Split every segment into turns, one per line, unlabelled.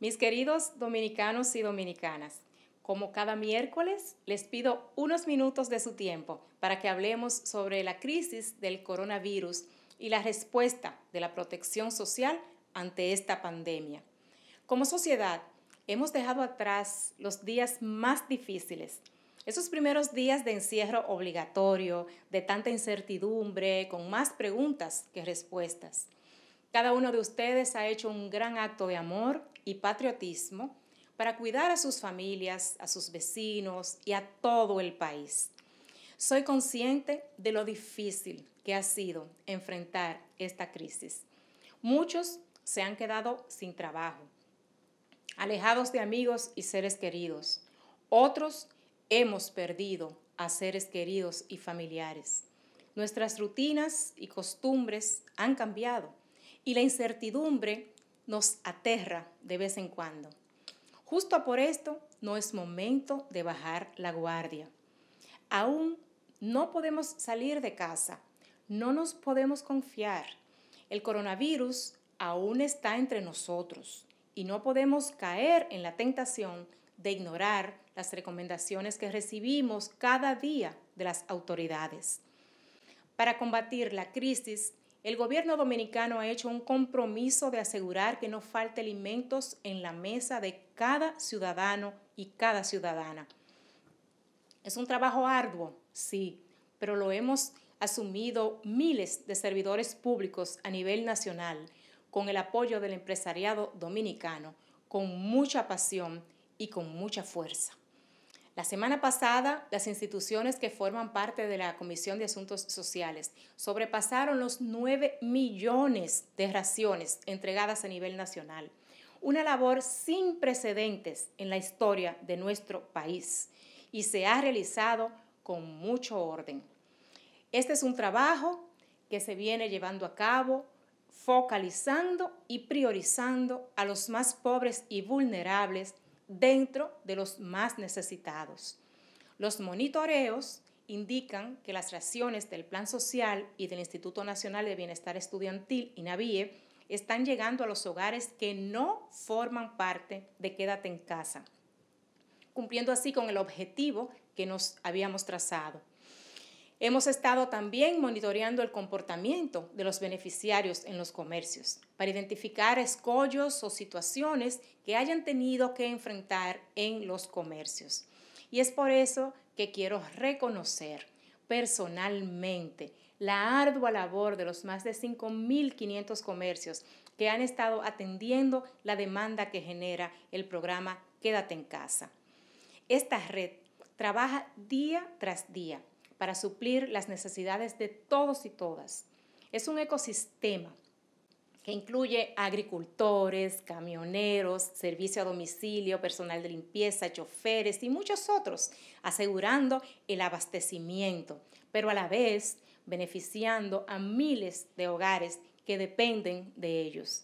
Mis queridos dominicanos y dominicanas, como cada miércoles, les pido unos minutos de su tiempo para que hablemos sobre la crisis del coronavirus y la respuesta de la protección social ante esta pandemia. Como sociedad, hemos dejado atrás los días más difíciles. Esos primeros días de encierro obligatorio, de tanta incertidumbre, con más preguntas que respuestas. Cada uno de ustedes ha hecho un gran acto de amor patriotismo para cuidar a sus familias, a sus vecinos y a todo el país. Soy consciente de lo difícil que ha sido enfrentar esta crisis. Muchos se han quedado sin trabajo, alejados de amigos y seres queridos. Otros hemos perdido a seres queridos y familiares. Nuestras rutinas y costumbres han cambiado y la incertidumbre nos aterra de vez en cuando. Justo por esto, no es momento de bajar la guardia. Aún no podemos salir de casa, no nos podemos confiar. El coronavirus aún está entre nosotros y no podemos caer en la tentación de ignorar las recomendaciones que recibimos cada día de las autoridades. Para combatir la crisis el gobierno dominicano ha hecho un compromiso de asegurar que no falte alimentos en la mesa de cada ciudadano y cada ciudadana. Es un trabajo arduo, sí, pero lo hemos asumido miles de servidores públicos a nivel nacional con el apoyo del empresariado dominicano, con mucha pasión y con mucha fuerza. La semana pasada, las instituciones que forman parte de la Comisión de Asuntos Sociales sobrepasaron los 9 millones de raciones entregadas a nivel nacional, una labor sin precedentes en la historia de nuestro país y se ha realizado con mucho orden. Este es un trabajo que se viene llevando a cabo focalizando y priorizando a los más pobres y vulnerables dentro de los más necesitados. Los monitoreos indican que las raciones del Plan Social y del Instituto Nacional de Bienestar Estudiantil, INAVIE, están llegando a los hogares que no forman parte de Quédate en casa, cumpliendo así con el objetivo que nos habíamos trazado, Hemos estado también monitoreando el comportamiento de los beneficiarios en los comercios para identificar escollos o situaciones que hayan tenido que enfrentar en los comercios. Y es por eso que quiero reconocer personalmente la ardua labor de los más de 5.500 comercios que han estado atendiendo la demanda que genera el programa Quédate en casa. Esta red trabaja día tras día para suplir las necesidades de todos y todas. Es un ecosistema que incluye agricultores, camioneros, servicio a domicilio, personal de limpieza, choferes y muchos otros, asegurando el abastecimiento, pero a la vez beneficiando a miles de hogares que dependen de ellos.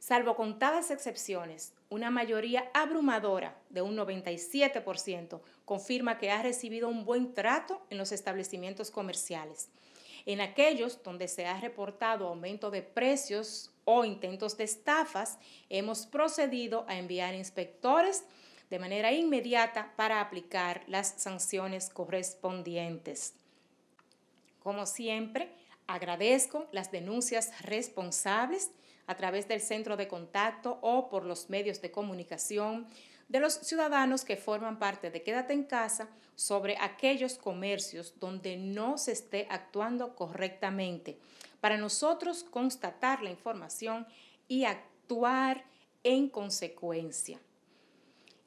Salvo contadas excepciones, una mayoría abrumadora de un 97% confirma que ha recibido un buen trato en los establecimientos comerciales. En aquellos donde se ha reportado aumento de precios o intentos de estafas, hemos procedido a enviar inspectores de manera inmediata para aplicar las sanciones correspondientes. Como siempre, agradezco las denuncias responsables a través del centro de contacto o por los medios de comunicación de los ciudadanos que forman parte de Quédate en casa sobre aquellos comercios donde no se esté actuando correctamente, para nosotros constatar la información y actuar en consecuencia.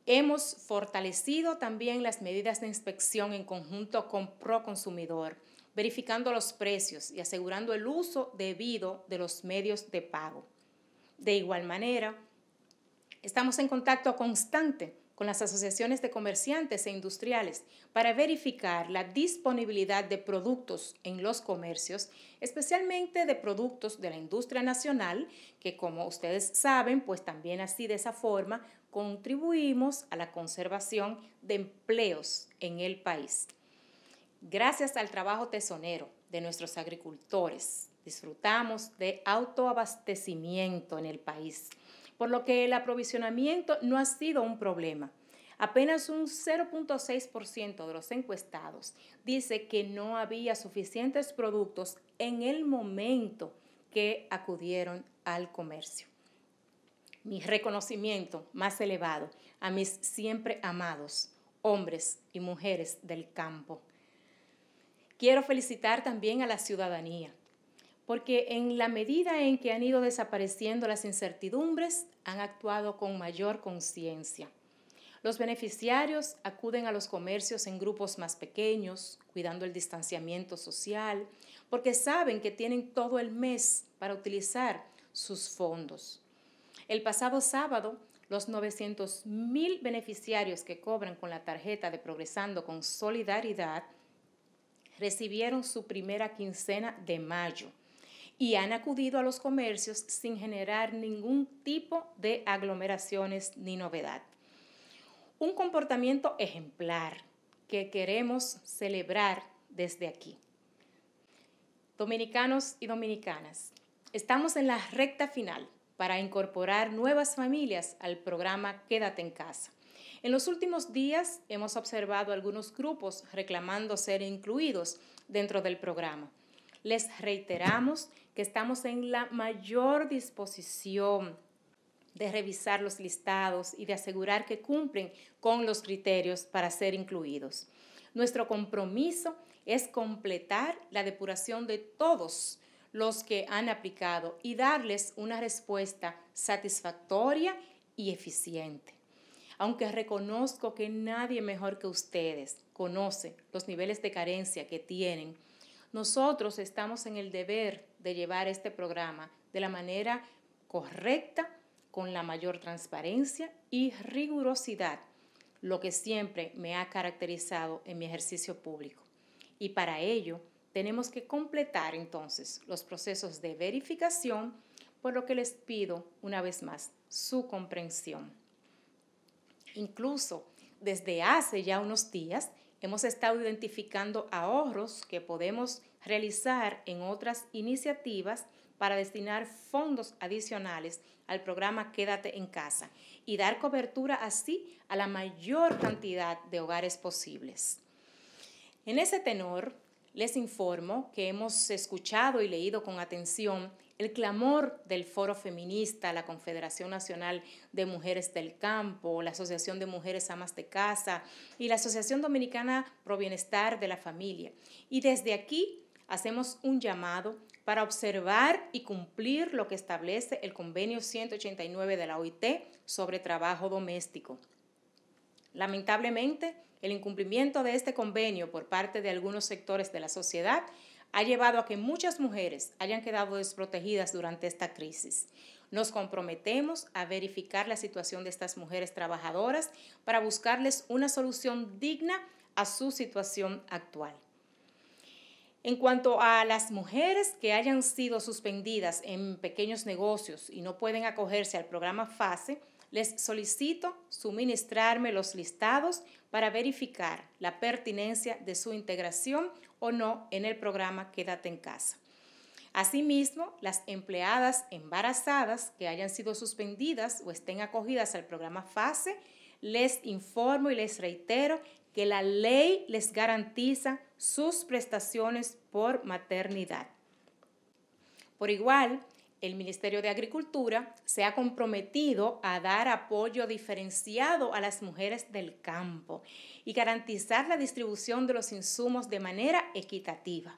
Hemos fortalecido también las medidas de inspección en conjunto con Proconsumidor, verificando los precios y asegurando el uso debido de los medios de pago. De igual manera, estamos en contacto constante con las asociaciones de comerciantes e industriales para verificar la disponibilidad de productos en los comercios, especialmente de productos de la industria nacional, que como ustedes saben, pues también así de esa forma contribuimos a la conservación de empleos en el país. Gracias al trabajo tesonero de nuestros agricultores, Disfrutamos de autoabastecimiento en el país, por lo que el aprovisionamiento no ha sido un problema. Apenas un 0.6% de los encuestados dice que no había suficientes productos en el momento que acudieron al comercio. Mi reconocimiento más elevado a mis siempre amados hombres y mujeres del campo. Quiero felicitar también a la ciudadanía porque en la medida en que han ido desapareciendo las incertidumbres, han actuado con mayor conciencia. Los beneficiarios acuden a los comercios en grupos más pequeños, cuidando el distanciamiento social, porque saben que tienen todo el mes para utilizar sus fondos. El pasado sábado, los 900 beneficiarios que cobran con la tarjeta de Progresando con Solidaridad recibieron su primera quincena de mayo y han acudido a los comercios sin generar ningún tipo de aglomeraciones ni novedad. Un comportamiento ejemplar que queremos celebrar desde aquí. Dominicanos y dominicanas, estamos en la recta final para incorporar nuevas familias al programa Quédate en casa. En los últimos días hemos observado algunos grupos reclamando ser incluidos dentro del programa. Les reiteramos que estamos en la mayor disposición de revisar los listados y de asegurar que cumplen con los criterios para ser incluidos. Nuestro compromiso es completar la depuración de todos los que han aplicado y darles una respuesta satisfactoria y eficiente. Aunque reconozco que nadie mejor que ustedes conoce los niveles de carencia que tienen, nosotros estamos en el deber de llevar este programa de la manera correcta, con la mayor transparencia y rigurosidad, lo que siempre me ha caracterizado en mi ejercicio público. Y para ello tenemos que completar entonces los procesos de verificación, por lo que les pido una vez más su comprensión. Incluso desde hace ya unos días Hemos estado identificando ahorros que podemos realizar en otras iniciativas para destinar fondos adicionales al programa Quédate en casa y dar cobertura así a la mayor cantidad de hogares posibles. En ese tenor, les informo que hemos escuchado y leído con atención el clamor del Foro Feminista, la Confederación Nacional de Mujeres del Campo, la Asociación de Mujeres Amas de Casa y la Asociación Dominicana Pro Bienestar de la Familia. Y desde aquí hacemos un llamado para observar y cumplir lo que establece el Convenio 189 de la OIT sobre trabajo doméstico. Lamentablemente, el incumplimiento de este convenio por parte de algunos sectores de la sociedad ha llevado a que muchas mujeres hayan quedado desprotegidas durante esta crisis. Nos comprometemos a verificar la situación de estas mujeres trabajadoras para buscarles una solución digna a su situación actual. En cuanto a las mujeres que hayan sido suspendidas en pequeños negocios y no pueden acogerse al programa FASE, les solicito suministrarme los listados para verificar la pertinencia de su integración o no en el programa Quédate en casa. Asimismo, las empleadas embarazadas que hayan sido suspendidas o estén acogidas al programa FASE, les informo y les reitero que la ley les garantiza sus prestaciones por maternidad. Por igual, el Ministerio de Agricultura se ha comprometido a dar apoyo diferenciado a las mujeres del campo y garantizar la distribución de los insumos de manera equitativa.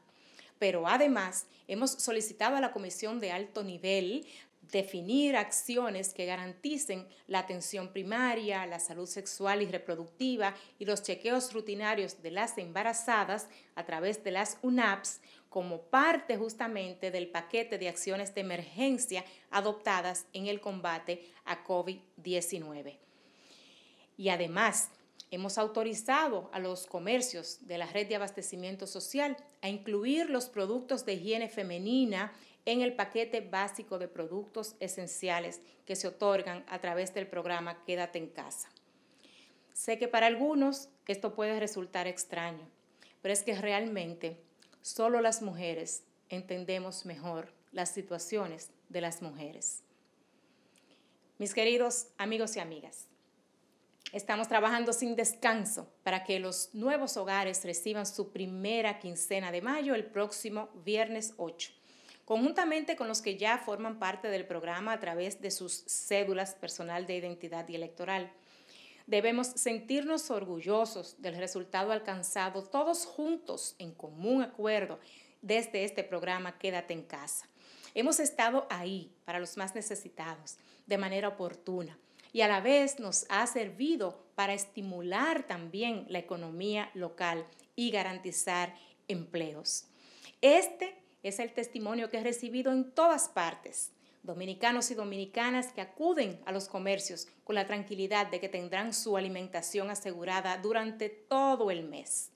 Pero además hemos solicitado a la Comisión de Alto Nivel definir acciones que garanticen la atención primaria, la salud sexual y reproductiva y los chequeos rutinarios de las embarazadas a través de las UNAPS como parte justamente del paquete de acciones de emergencia adoptadas en el combate a COVID-19. Y además, hemos autorizado a los comercios de la red de abastecimiento social a incluir los productos de higiene femenina en el paquete básico de productos esenciales que se otorgan a través del programa Quédate en casa. Sé que para algunos esto puede resultar extraño, pero es que realmente Solo las mujeres entendemos mejor las situaciones de las mujeres. Mis queridos amigos y amigas, estamos trabajando sin descanso para que los nuevos hogares reciban su primera quincena de mayo el próximo viernes 8, conjuntamente con los que ya forman parte del programa a través de sus cédulas personal de identidad y electoral. Debemos sentirnos orgullosos del resultado alcanzado todos juntos en común acuerdo desde este programa Quédate en casa. Hemos estado ahí para los más necesitados de manera oportuna y a la vez nos ha servido para estimular también la economía local y garantizar empleos. Este es el testimonio que he recibido en todas partes dominicanos y dominicanas que acuden a los comercios con la tranquilidad de que tendrán su alimentación asegurada durante todo el mes.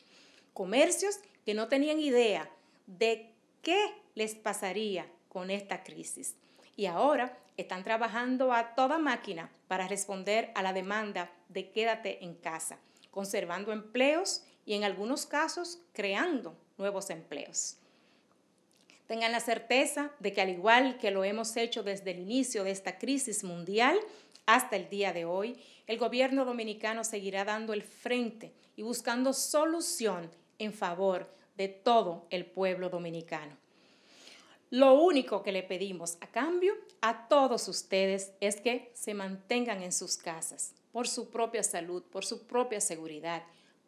Comercios que no tenían idea de qué les pasaría con esta crisis y ahora están trabajando a toda máquina para responder a la demanda de quédate en casa, conservando empleos y en algunos casos creando nuevos empleos. Tengan la certeza de que al igual que lo hemos hecho desde el inicio de esta crisis mundial hasta el día de hoy, el gobierno dominicano seguirá dando el frente y buscando solución en favor de todo el pueblo dominicano. Lo único que le pedimos a cambio a todos ustedes es que se mantengan en sus casas por su propia salud, por su propia seguridad,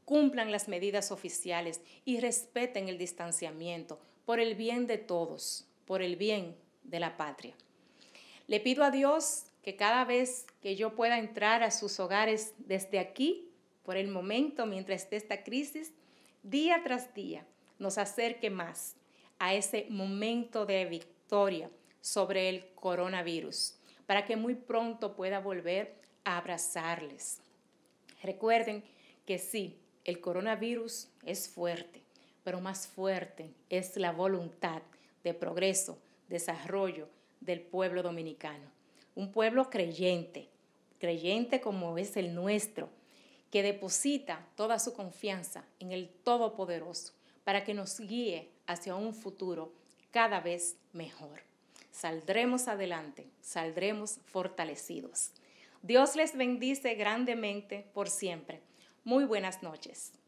cumplan las medidas oficiales y respeten el distanciamiento, por el bien de todos, por el bien de la patria. Le pido a Dios que cada vez que yo pueda entrar a sus hogares desde aquí, por el momento, mientras esté esta crisis, día tras día, nos acerque más a ese momento de victoria sobre el coronavirus, para que muy pronto pueda volver a abrazarles. Recuerden que sí, el coronavirus es fuerte, pero más fuerte es la voluntad de progreso, desarrollo del pueblo dominicano. Un pueblo creyente, creyente como es el nuestro, que deposita toda su confianza en el Todopoderoso para que nos guíe hacia un futuro cada vez mejor. Saldremos adelante, saldremos fortalecidos. Dios les bendice grandemente por siempre. Muy buenas noches.